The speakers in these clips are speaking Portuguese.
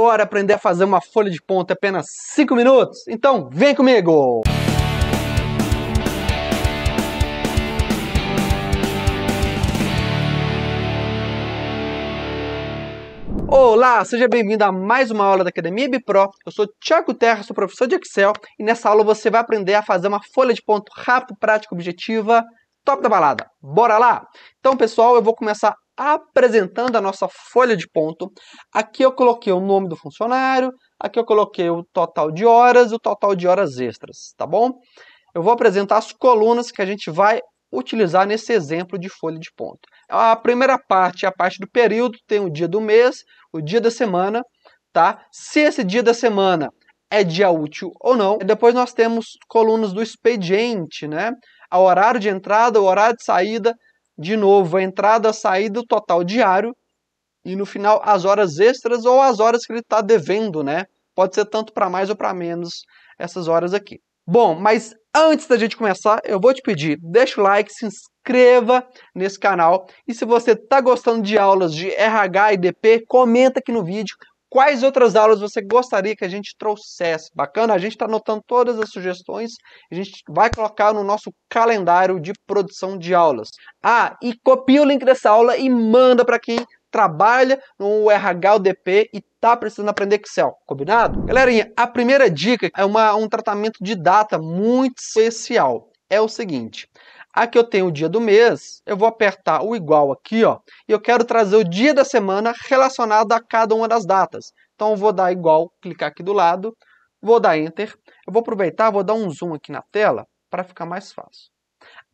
Bora aprender a fazer uma folha de ponta apenas 5 minutos? Então vem comigo! Olá, seja bem-vindo a mais uma aula da Academia Bipro. Eu sou Tiago Terra, sou professor de Excel e nessa aula você vai aprender a fazer uma folha de ponto rápido, prática, objetiva, top da balada. Bora lá? Então, pessoal, eu vou começar apresentando a nossa folha de ponto. Aqui eu coloquei o nome do funcionário, aqui eu coloquei o total de horas e o total de horas extras, tá bom? Eu vou apresentar as colunas que a gente vai utilizar nesse exemplo de folha de ponto. A primeira parte é a parte do período, tem o dia do mês, o dia da semana, tá? Se esse dia da semana é dia útil ou não. Depois nós temos colunas do expediente, né? A horário de entrada, o horário de saída, de novo a entrada, a saída, o total diário e no final as horas extras ou as horas que ele está devendo, né? Pode ser tanto para mais ou para menos essas horas aqui. Bom, mas antes da gente começar, eu vou te pedir, deixa o like, se inscreva nesse canal e se você está gostando de aulas de RH e DP, comenta aqui no vídeo quais outras aulas você gostaria que a gente trouxesse. Bacana? A gente está anotando todas as sugestões, a gente vai colocar no nosso calendário de produção de aulas. Ah, e copia o link dessa aula e manda para quem trabalha no RHDP e tá precisando aprender Excel, combinado? Galerinha, a primeira dica é uma, um tratamento de data muito especial. É o seguinte, Aqui eu tenho o dia do mês, eu vou apertar o igual aqui, ó, e eu quero trazer o dia da semana relacionado a cada uma das datas. Então eu vou dar igual, clicar aqui do lado, vou dar Enter. Eu vou aproveitar, vou dar um zoom aqui na tela para ficar mais fácil.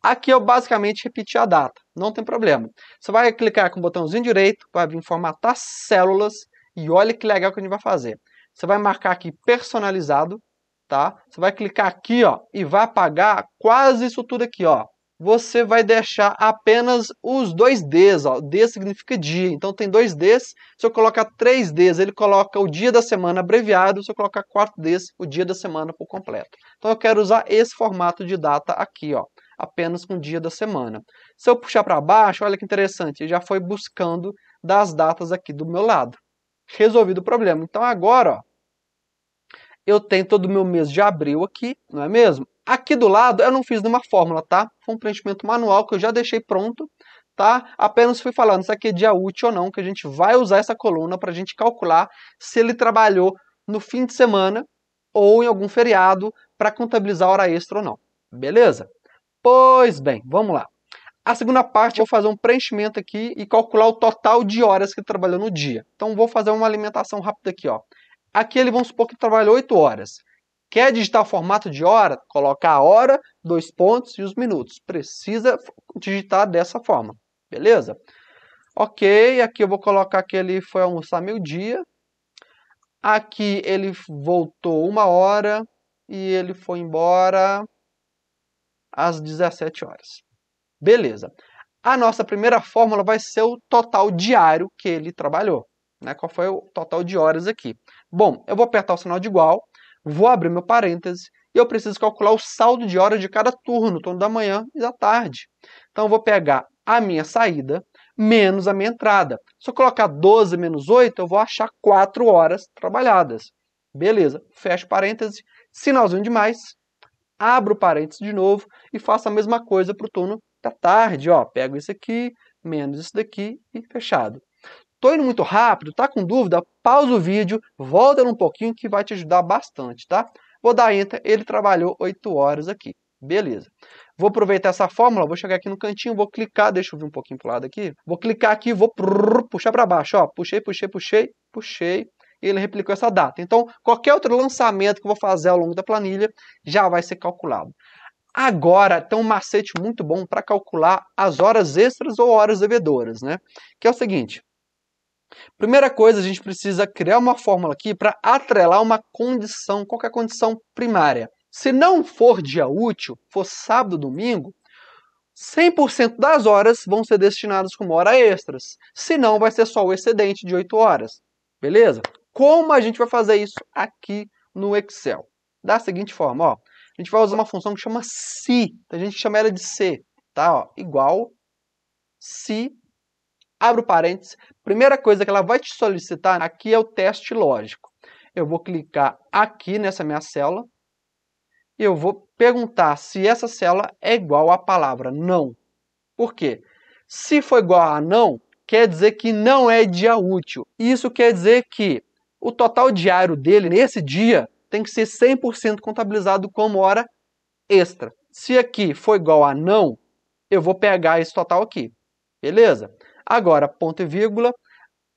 Aqui eu basicamente repetir a data, não tem problema. Você vai clicar com o botãozinho direito, vai vir formatar células e olha que legal que a gente vai fazer. Você vai marcar aqui personalizado, tá? Você vai clicar aqui, ó, e vai apagar quase isso tudo aqui, ó você vai deixar apenas os dois Ds. Ó. D significa dia, então tem dois Ds. Se eu colocar três Ds, ele coloca o dia da semana abreviado. Se eu colocar quatro Ds, o dia da semana por completo. Então eu quero usar esse formato de data aqui, ó, apenas com o dia da semana. Se eu puxar para baixo, olha que interessante, ele já foi buscando das datas aqui do meu lado. Resolvido o problema. Então agora, ó, eu tenho todo o meu mês de abril aqui, não é mesmo? Aqui do lado eu não fiz nenhuma fórmula, tá? Foi um preenchimento manual que eu já deixei pronto, tá? Apenas fui falando se aqui é dia útil ou não, que a gente vai usar essa coluna para a gente calcular se ele trabalhou no fim de semana ou em algum feriado para contabilizar hora extra ou não. Beleza? Pois bem, vamos lá. A segunda parte eu vou fazer um preenchimento aqui e calcular o total de horas que ele trabalhou no dia. Então vou fazer uma alimentação rápida aqui, ó. Aqui ele vamos supor que trabalhou 8 horas. Quer digitar o formato de hora? Colocar a hora, dois pontos e os minutos. Precisa digitar dessa forma, beleza? Ok, aqui eu vou colocar que ele foi almoçar meio-dia. Aqui ele voltou uma hora e ele foi embora às 17 horas. Beleza. A nossa primeira fórmula vai ser o total diário que ele trabalhou. Né? Qual foi o total de horas aqui? Bom, eu vou apertar o sinal de igual vou abrir meu parêntese e eu preciso calcular o saldo de hora de cada turno, turno da manhã e da tarde. Então eu vou pegar a minha saída menos a minha entrada. Se eu colocar 12 menos 8, eu vou achar 4 horas trabalhadas. Beleza, fecho parêntese, sinalzinho de mais, abro parênteses de novo e faço a mesma coisa para o turno da tarde. Ó, pego isso aqui, menos isso daqui e fechado. Estou indo muito rápido, tá com dúvida? Pausa o vídeo, volta um pouquinho que vai te ajudar bastante, tá? Vou dar enter, ele trabalhou 8 horas aqui. Beleza. Vou aproveitar essa fórmula, vou chegar aqui no cantinho, vou clicar, deixa eu vir um pouquinho para o lado aqui. Vou clicar aqui, vou puxar para baixo, ó. Puxei, puxei, puxei, puxei. Ele replicou essa data. Então, qualquer outro lançamento que eu vou fazer ao longo da planilha já vai ser calculado. Agora tem um macete muito bom para calcular as horas extras ou horas devedoras, né? Que é o seguinte: Primeira coisa, a gente precisa criar uma fórmula aqui para atrelar uma condição, qualquer condição primária. Se não for dia útil, for sábado, domingo, 100% das horas vão ser destinadas como hora extras. Se não, vai ser só o excedente de 8 horas. Beleza? Como a gente vai fazer isso aqui no Excel? Da seguinte forma, ó, a gente vai usar uma função que chama se, a gente chama ela de se, tá? Ó, igual se Abro parênteses, primeira coisa que ela vai te solicitar aqui é o teste lógico. Eu vou clicar aqui nessa minha célula e eu vou perguntar se essa célula é igual à palavra não. Por quê? Se for igual a não, quer dizer que não é dia útil. Isso quer dizer que o total diário dele nesse dia tem que ser 100% contabilizado como hora extra. Se aqui for igual a não, eu vou pegar esse total aqui. Beleza? Agora, ponto e vírgula.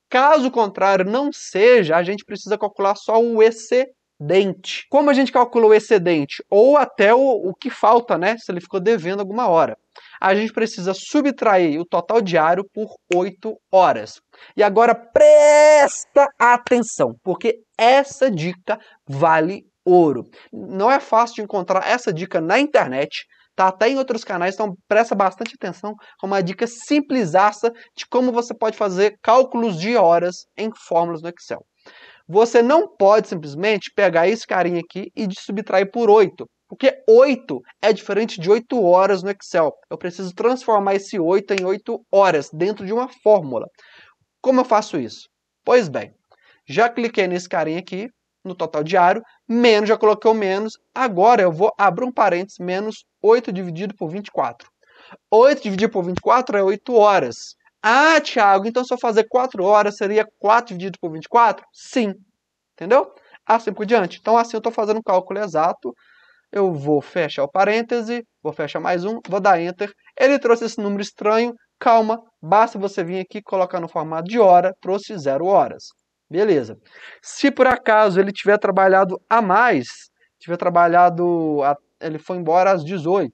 Caso contrário não seja, a gente precisa calcular só o excedente. Como a gente calcula o excedente? Ou até o, o que falta, né? Se ele ficou devendo alguma hora. A gente precisa subtrair o total diário por 8 horas. E agora presta atenção, porque essa dica vale ouro. Não é fácil de encontrar essa dica na internet tá até em outros canais, então presta bastante atenção. É uma dica simplesaça de como você pode fazer cálculos de horas em fórmulas no Excel. Você não pode simplesmente pegar esse carinha aqui e subtrair por 8, porque 8 é diferente de 8 horas no Excel. Eu preciso transformar esse 8 em 8 horas dentro de uma fórmula. Como eu faço isso? Pois bem, já cliquei nesse carinha aqui, no total diário, menos, já coloquei o menos, agora eu vou abrir um parênteses, menos 8 dividido por 24. 8 dividido por 24 é 8 horas. Ah, Tiago, então se eu fazer 4 horas, seria 4 dividido por 24? Sim. Entendeu? Assim por diante. Então, assim eu estou fazendo o um cálculo exato. Eu vou fechar o parêntese, vou fechar mais um, vou dar Enter. Ele trouxe esse número estranho. Calma, basta você vir aqui colocar no formato de hora, trouxe 0 horas. Beleza. Se por acaso ele tiver trabalhado a mais, tiver trabalhado, a, ele foi embora às 18.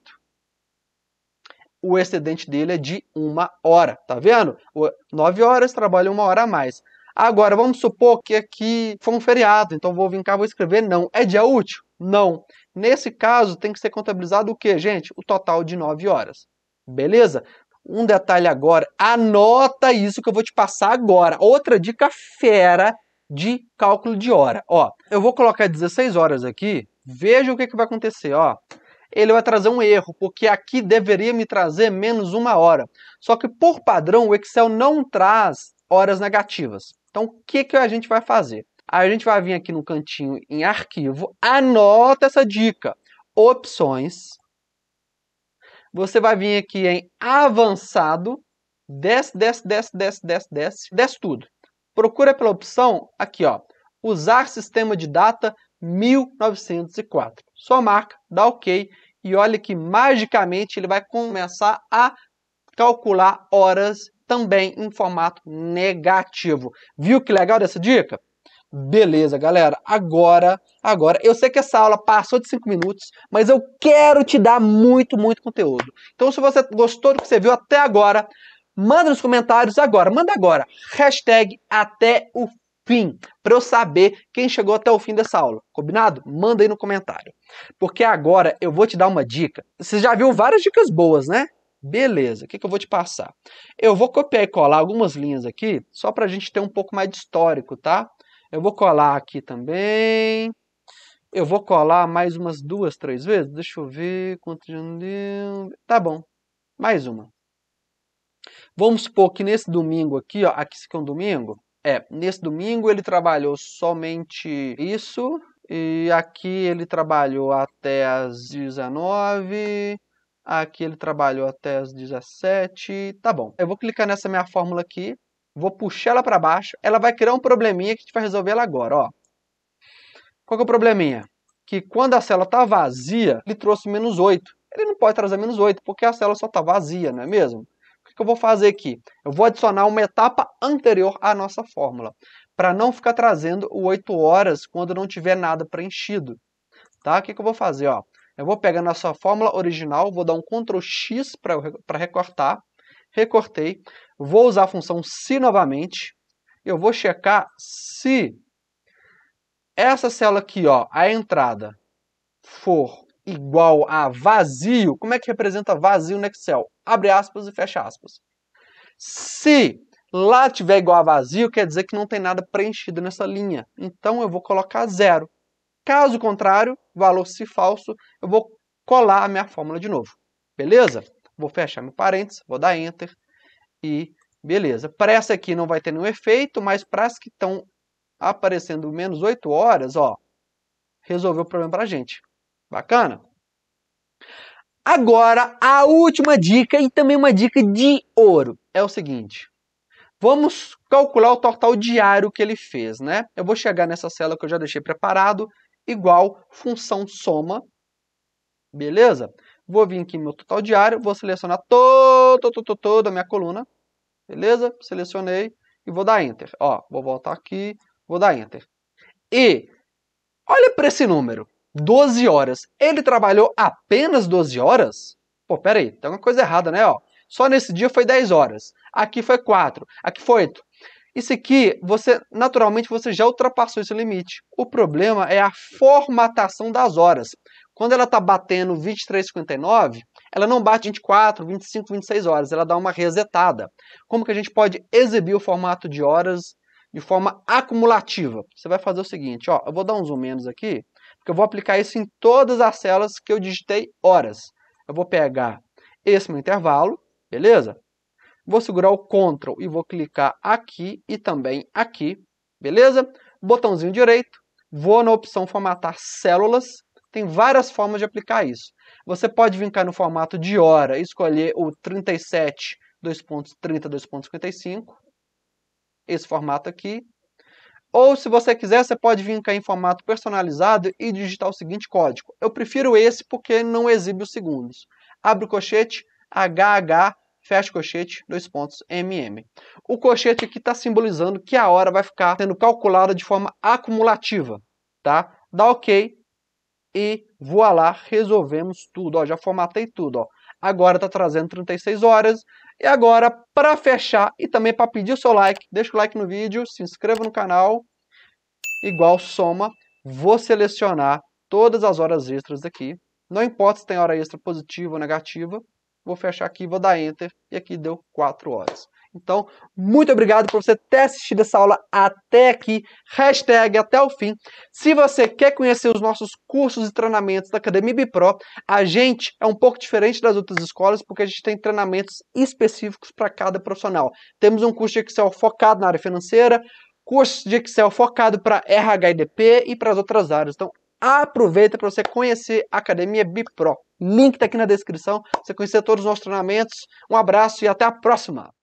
O excedente dele é de uma hora, tá vendo? O, nove horas, trabalha uma hora a mais. Agora, vamos supor que aqui foi um feriado, então vou vir cá, vou escrever não. É dia útil? Não. Nesse caso, tem que ser contabilizado o quê, gente? O total de nove horas. Beleza? Um detalhe agora, anota isso que eu vou te passar agora. Outra dica fera de cálculo de hora. Ó, eu vou colocar 16 horas aqui, veja o que, que vai acontecer, ó. Ele vai trazer um erro, porque aqui deveria me trazer menos uma hora. Só que, por padrão, o Excel não traz horas negativas. Então, o que, que a gente vai fazer? A gente vai vir aqui no cantinho em arquivo, anota essa dica. Opções, você vai vir aqui em avançado, desce, desce, desce, desce, desce, desce, desce tudo. Procura pela opção aqui, ó, usar sistema de data 1904. Só marca, dá OK e olha que magicamente ele vai começar a calcular horas também em formato negativo. Viu que legal dessa dica? Beleza, galera. Agora, agora, eu sei que essa aula passou de 5 minutos, mas eu quero te dar muito, muito conteúdo. Então, se você gostou do que você viu até agora, manda nos comentários agora, manda agora, hashtag até o fim, para eu saber quem chegou até o fim dessa aula, combinado? Manda aí no comentário. Porque agora eu vou te dar uma dica. Você já viu várias dicas boas, né? Beleza, o que, que eu vou te passar? Eu vou copiar e colar algumas linhas aqui, só para a gente ter um pouco mais de histórico, tá? Eu vou colar aqui também. Eu vou colar mais umas duas, três vezes. Deixa eu ver quanto já deu. Tá bom. Mais uma. Vamos supor que nesse domingo aqui, ó, aqui é um domingo. É, nesse domingo ele trabalhou somente isso. E aqui ele trabalhou até as 19. Aqui ele trabalhou até as 17. Tá bom. Eu vou clicar nessa minha fórmula aqui vou puxar ela para baixo, ela vai criar um probleminha que a gente vai resolver ela agora, ó. Qual que é o probleminha? Que quando a célula está vazia, ele trouxe menos 8. Ele não pode trazer menos 8, porque a célula só está vazia, não é mesmo? O que, que eu vou fazer aqui? Eu vou adicionar uma etapa anterior à nossa fórmula, para não ficar trazendo o 8 horas quando não tiver nada preenchido. Tá? O que, que eu vou fazer? Ó? Eu vou pegar a nossa fórmula original, vou dar um Ctrl X para recortar, recortei, Vou usar a função se novamente. Eu vou checar se essa célula aqui, ó, a entrada, for igual a vazio. Como é que representa vazio no Excel? Abre aspas e fecha aspas. Se lá tiver igual a vazio, quer dizer que não tem nada preenchido nessa linha. Então eu vou colocar zero. Caso contrário, valor se falso, eu vou colar a minha fórmula de novo. Beleza? Vou fechar meu parênteses, vou dar Enter. E beleza. Para essa aqui não vai ter nenhum efeito, mas para as que estão aparecendo menos 8 horas, ó, resolveu o problema para a gente. Bacana? Agora, a última dica e também uma dica de ouro é o seguinte. Vamos calcular o total diário que ele fez, né? Eu vou chegar nessa célula que eu já deixei preparado, igual função soma, beleza? Vou vir aqui no meu total diário, vou selecionar todo, todo, toda a minha coluna, Beleza? Selecionei e vou dar Enter. Ó, vou voltar aqui, vou dar Enter. E olha para esse número, 12 horas. Ele trabalhou apenas 12 horas? Pô, pera aí, tem uma alguma coisa errada, né? Ó, só nesse dia foi 10 horas, aqui foi 4, aqui foi 8. Isso aqui, você naturalmente você já ultrapassou esse limite. O problema é a formatação das horas. Quando ela está batendo 23,59, ela não bate 24, 25, 26 horas, ela dá uma resetada. Como que a gente pode exibir o formato de horas de forma acumulativa? Você vai fazer o seguinte, ó, eu vou dar uns zoom menos aqui, porque eu vou aplicar isso em todas as células que eu digitei horas. Eu vou pegar esse meu intervalo, beleza? Vou segurar o Ctrl e vou clicar aqui e também aqui, beleza? Botãozinho direito, vou na opção formatar células, tem várias formas de aplicar isso. Você pode vincar no formato de hora, escolher o 37, 2.30, 2.55, esse formato aqui. Ou, se você quiser, você pode vincar em formato personalizado e digitar o seguinte código. Eu prefiro esse porque não exibe os segundos. Abre o cochete, HH, fecha o cochete, 2.mm. MM. O cochete aqui está simbolizando que a hora vai ficar sendo calculada de forma acumulativa, tá? Dá OK, e voilá, resolvemos tudo. Ó, já formatei tudo. Ó. Agora está trazendo 36 horas. E agora, para fechar e também para pedir o seu like, deixa o like no vídeo, se inscreva no canal. Igual soma, vou selecionar todas as horas extras aqui. Não importa se tem hora extra positiva ou negativa. Vou fechar aqui, vou dar Enter e aqui deu 4 horas. Então, muito obrigado por você ter assistido essa aula até aqui. Hashtag até o fim. Se você quer conhecer os nossos cursos e treinamentos da Academia Bipro, a gente é um pouco diferente das outras escolas, porque a gente tem treinamentos específicos para cada profissional. Temos um curso de Excel focado na área financeira, curso de Excel focado para RHDP e para as outras áreas. Então, aproveita para você conhecer a Academia Bipro. Link está aqui na descrição, você conhecer todos os nossos treinamentos. Um abraço e até a próxima!